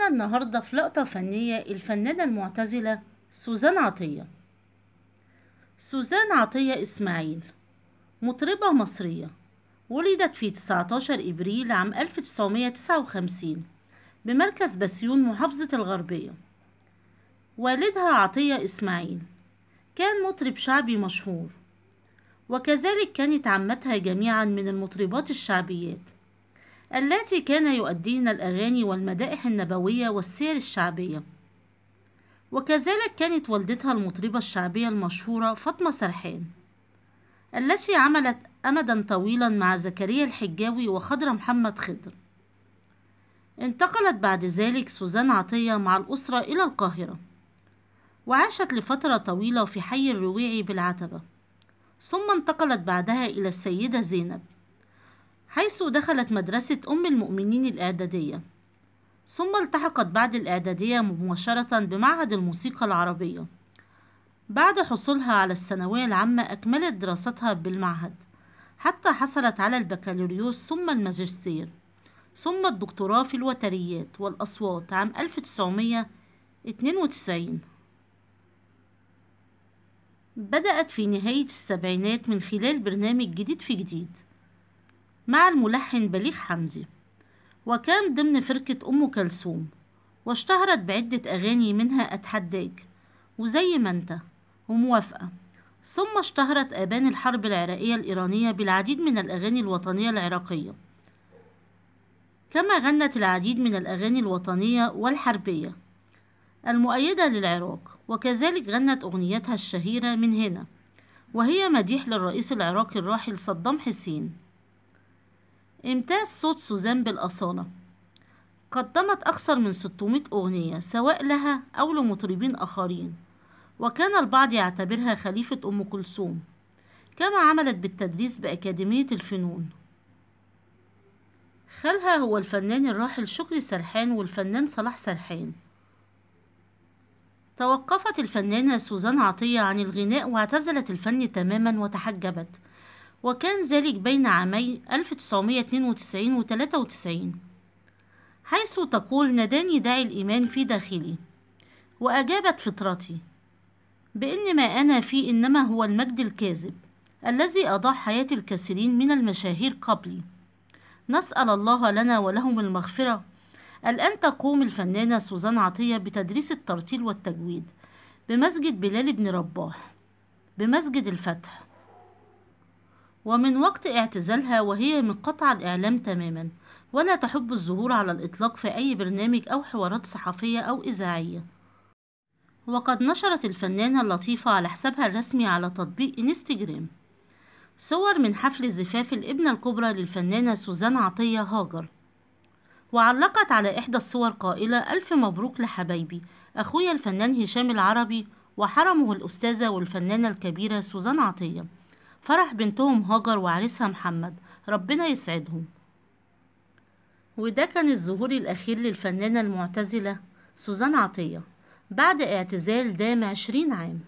معانا النهاردة في لقطة فنية الفنانة المعتزلة سوزان عطية سوزان عطية إسماعيل مطربة مصرية ولدت في 19 إبريل عام 1959 بمركز بسيون محافظة الغربية والدها عطية إسماعيل كان مطرب شعبي مشهور وكذلك كانت عمتها جميعا من المطربات الشعبيات اللاتي كان يؤدين الأغاني والمدائح النبوية والسير الشعبية وكذلك كانت والدتها المطربة الشعبية المشهورة فاطمة سرحان التي عملت أمدا طويلا مع زكريا الحجاوي وخضر محمد خضر انتقلت بعد ذلك سوزان عطية مع الأسرة إلى القاهرة وعاشت لفترة طويلة في حي الرويعي بالعتبة ثم انتقلت بعدها إلى السيدة زينب حيث دخلت مدرسة أم المؤمنين الإعدادية ثم التحقت بعد الإعدادية مباشرة بمعهد الموسيقى العربية بعد حصولها على الثانوية العامة أكملت دراستها بالمعهد حتى حصلت على البكالوريوس ثم الماجستير ثم الدكتوراه في الوتريات والأصوات عام 1992 بدأت في نهاية السبعينات من خلال برنامج جديد في جديد مع الملحن بليغ حمدي وكان ضمن فرقة أم كلثوم واشتهرت بعدة أغاني منها أتحداك وزي ما انت وموافقة ثم اشتهرت آبان الحرب العراقية الإيرانية بالعديد من الأغاني الوطنية العراقية كما غنت العديد من الأغاني الوطنية والحربية المؤيدة للعراق وكذلك غنت أغنيتها الشهيرة من هنا وهي مديح للرئيس العراقي الراحل صدام حسين إمتاز صوت سوزان بالأصالة قدمت أكثر من 600 أغنية سواء لها أو لمطربين آخرين وكان البعض يعتبرها خليفة أم كلثوم كما عملت بالتدريس بأكاديمية الفنون خالها هو الفنان الراحل شكري سرحان والفنان صلاح سرحان توقفت الفنانة سوزان عطية عن الغناء واعتزلت الفن تماما وتحجبت وكان ذلك بين عامي 1992 و 93 حيث تقول نداني داعي الإيمان في داخلي وأجابت فطرتي بأن ما أنا فيه إنما هو المجد الكاذب الذي أضاع حياة الكثيرين من المشاهير قبلي نسأل الله لنا ولهم المغفرة الآن تقوم الفنانة سوزان عطية بتدريس الترتيل والتجويد بمسجد بلال بن رباح بمسجد الفتح ومن وقت اعتزالها وهي منقطعة الإعلام تماما ولا تحب الظهور على الإطلاق في أي برنامج أو حوارات صحفية أو إذاعية وقد نشرت الفنانة اللطيفة على حسابها الرسمي على تطبيق إنستجرام صور من حفل زفاف الابنة الكبرى للفنانة سوزان عطية هاجر وعلقت على إحدى الصور قائلة ألف مبروك لحبايبي أخويا الفنان هشام العربي وحرمه الأستاذة والفنانة الكبيرة سوزان عطية فرح بنتهم هاجر وعريسها محمد ربنا يسعدهم وده كان الظهور الأخير للفنانة المعتزلة سوزان عطية بعد اعتزال دام عشرين عام